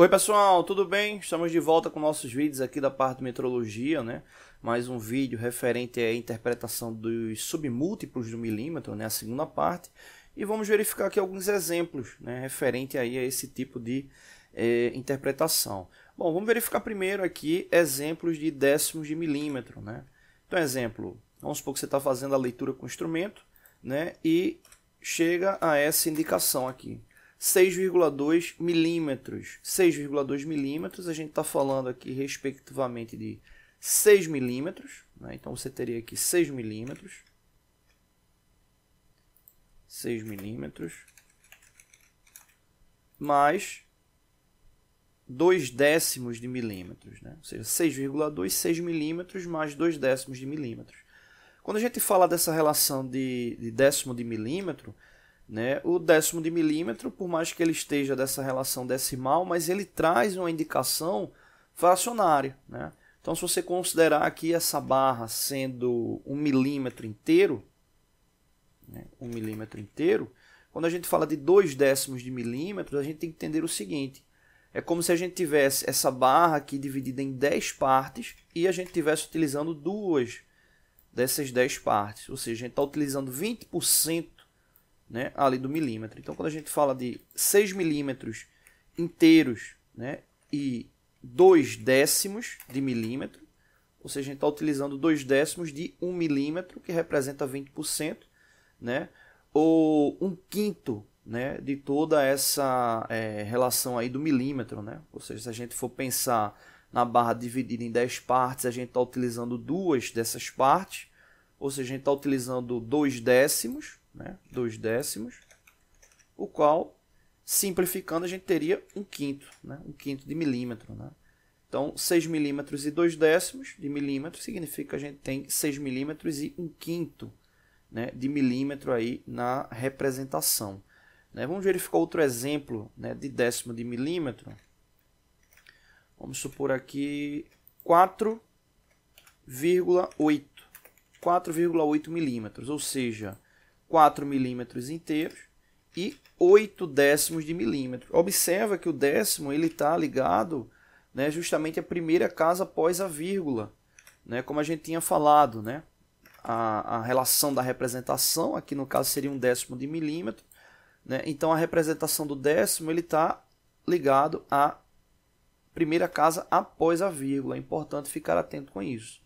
Oi pessoal, tudo bem? Estamos de volta com nossos vídeos aqui da parte de metrologia, né? Mais um vídeo referente à interpretação dos submúltiplos do milímetro, né? A segunda parte. E vamos verificar aqui alguns exemplos, né? Referente aí a esse tipo de eh, interpretação. Bom, vamos verificar primeiro aqui exemplos de décimos de milímetro, né? Então, exemplo, vamos supor que você está fazendo a leitura com o instrumento, né? E chega a essa indicação aqui. 6,2 milímetros. 6,2 milímetros, a gente está falando aqui respectivamente de 6 milímetros. Né? Então você teria aqui 6 milímetros. 6 milímetros. Mais 2 décimos de milímetros. Né? Ou seja, 6,2, 6 milímetros mais 2 décimos de milímetros. Quando a gente fala dessa relação de, de décimo de milímetro, né? O décimo de milímetro, por mais que ele esteja dessa relação decimal, mas ele traz uma indicação fracionária. Né? Então, se você considerar aqui essa barra sendo um milímetro inteiro, né? um milímetro inteiro, quando a gente fala de dois décimos de milímetro, a gente tem que entender o seguinte. É como se a gente tivesse essa barra aqui dividida em 10 partes e a gente estivesse utilizando duas dessas 10 partes. Ou seja, a gente está utilizando 20% né, ali do milímetro. Então, quando a gente fala de 6 milímetros inteiros né, e 2 décimos de milímetro, ou seja, a gente está utilizando 2 décimos de 1 um milímetro, que representa 20%, né, ou um quinto né, de toda essa é, relação aí do milímetro. Né? Ou seja, se a gente for pensar na barra dividida em 10 partes, a gente está utilizando duas dessas partes, ou seja, a gente está utilizando 2 décimos né, dois décimos, o qual, simplificando, a gente teria um quinto, né, um quinto de milímetro. Né? Então, 6 milímetros e 2 décimos de milímetro significa que a gente tem 6 milímetros e um quinto né, de milímetro aí na representação. Né? Vamos verificar outro exemplo né, de décimo de milímetro. Vamos supor aqui 4,8. 4,8 milímetros, ou seja, 4 milímetros inteiros e 8 décimos de milímetro. Observa que o décimo ele está ligado né, justamente à primeira casa após a vírgula, né, como a gente tinha falado. Né? A, a relação da representação, aqui no caso seria um décimo de milímetro, né? então a representação do décimo ele está ligado à primeira casa após a vírgula. É importante ficar atento com isso.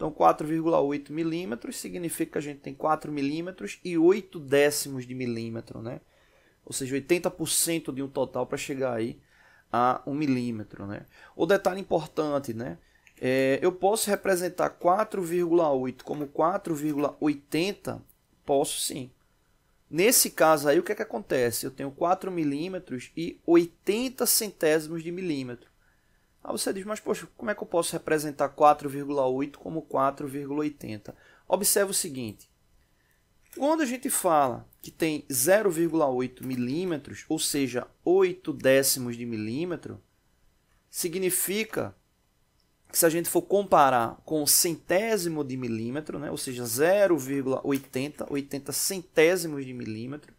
Então 4,8 milímetros significa que a gente tem 4 milímetros e 8 décimos de milímetro, né? Ou seja, 80% de um total para chegar aí a 1 milímetro, né? O detalhe importante, né? É, eu posso representar 4,8 como 4,80? Posso sim. Nesse caso aí, o que, é que acontece? Eu tenho 4 milímetros e 80 centésimos de milímetro. Aí você diz, mas poxa, como é que eu posso representar 4,8 como 4,80? Observe o seguinte. Quando a gente fala que tem 0,8 milímetros, ou seja, 8 décimos de milímetro, significa que se a gente for comparar com centésimo de milímetro, né, ou seja, 0,80, 80 centésimos de milímetro,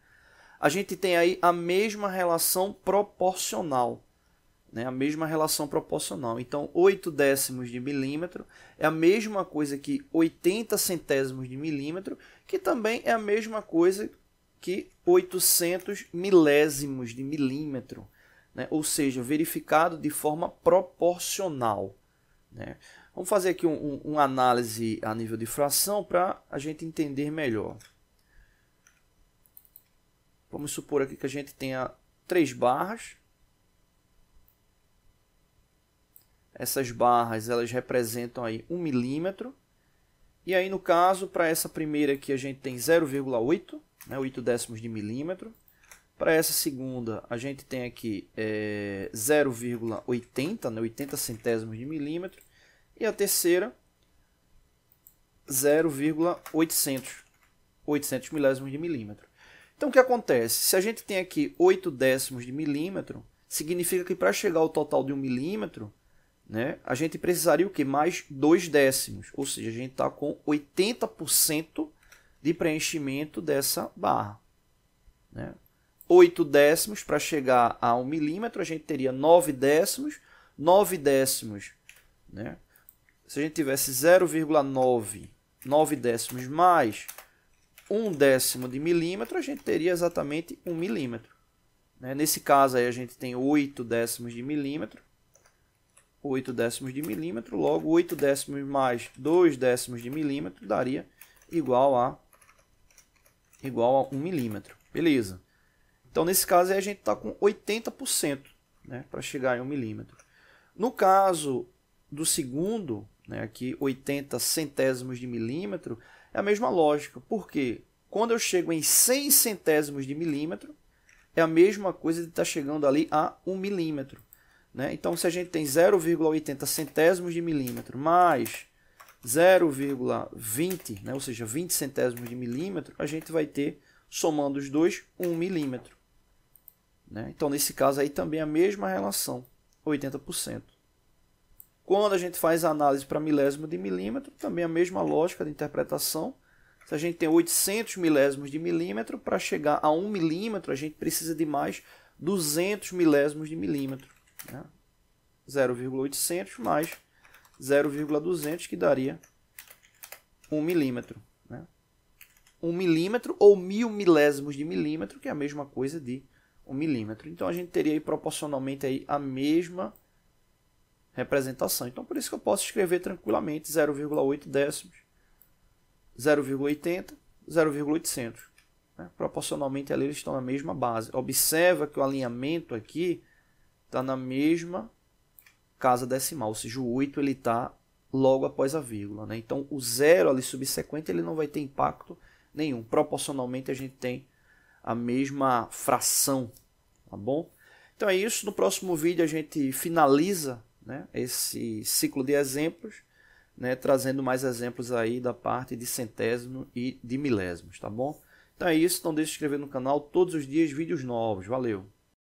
a gente tem aí a mesma relação proporcional né, a mesma relação proporcional. Então, 8 décimos de milímetro é a mesma coisa que 80 centésimos de milímetro, que também é a mesma coisa que 800 milésimos de milímetro. Né, ou seja, verificado de forma proporcional. Né. Vamos fazer aqui uma um, um análise a nível de fração para a gente entender melhor. Vamos supor aqui que a gente tenha três barras essas barras elas representam aí 1 milímetro. E aí, no caso, para essa primeira aqui a gente tem 0,8, né, 8 décimos de milímetro. Para essa segunda, a gente tem aqui é, 0,80, né, 80 centésimos de milímetro. E a terceira, 0,800, 800 milésimos de milímetro. Então, o que acontece? Se a gente tem aqui 8 décimos de milímetro, significa que para chegar ao total de 1 milímetro, né, a gente precisaria o que? Mais dois décimos, ou seja, a gente está com 80% de preenchimento dessa barra. Né? 8 décimos para chegar a 1 milímetro, a gente teria 9 décimos, 9 décimos, né? se a gente tivesse 0,9, 9 décimos mais 1 décimo de milímetro, a gente teria exatamente 1 milímetro. Né? Nesse caso aí a gente tem 8 décimos de milímetro, 8 décimos de milímetro, logo 8 décimos mais 2 décimos de milímetro daria igual a igual a 1 milímetro. Beleza. Então, nesse caso, a gente está com 80% né, para chegar em 1 milímetro. No caso do segundo, né, aqui 80 centésimos de milímetro, é a mesma lógica. porque Quando eu chego em 100 centésimos de milímetro, é a mesma coisa de estar tá chegando ali a 1 milímetro. Né? Então, se a gente tem 0,80 centésimos de milímetro mais 0,20, né? ou seja, 20 centésimos de milímetro, a gente vai ter, somando os dois, 1 milímetro. Né? Então, nesse caso aí também a mesma relação, 80%. Quando a gente faz a análise para milésimo de milímetro, também a mesma lógica de interpretação. Se a gente tem 800 milésimos de milímetro, para chegar a 1 milímetro, a gente precisa de mais 200 milésimos de milímetro. Né? 0,800 mais 0,200, que daria 1 milímetro. Né? 1 milímetro ou mil milésimos de milímetro, que é a mesma coisa de 1 milímetro. Então, a gente teria aí, proporcionalmente aí, a mesma representação. Então, por isso que eu posso escrever tranquilamente 0,8 décimos, 0,80, 0,800. Né? Proporcionalmente, ali, eles estão na mesma base. Observa que o alinhamento aqui está na mesma casa decimal, ou seja, o 8 ele está logo após a vírgula. Né? Então, o zero ali subsequente ele não vai ter impacto nenhum. Proporcionalmente, a gente tem a mesma fração, tá bom? Então é isso. No próximo vídeo a gente finaliza né, esse ciclo de exemplos, né, trazendo mais exemplos aí da parte de centésimo e de milésimos, tá bom? Então é isso. Não deixe de se inscrever no canal. Todos os dias vídeos novos. Valeu!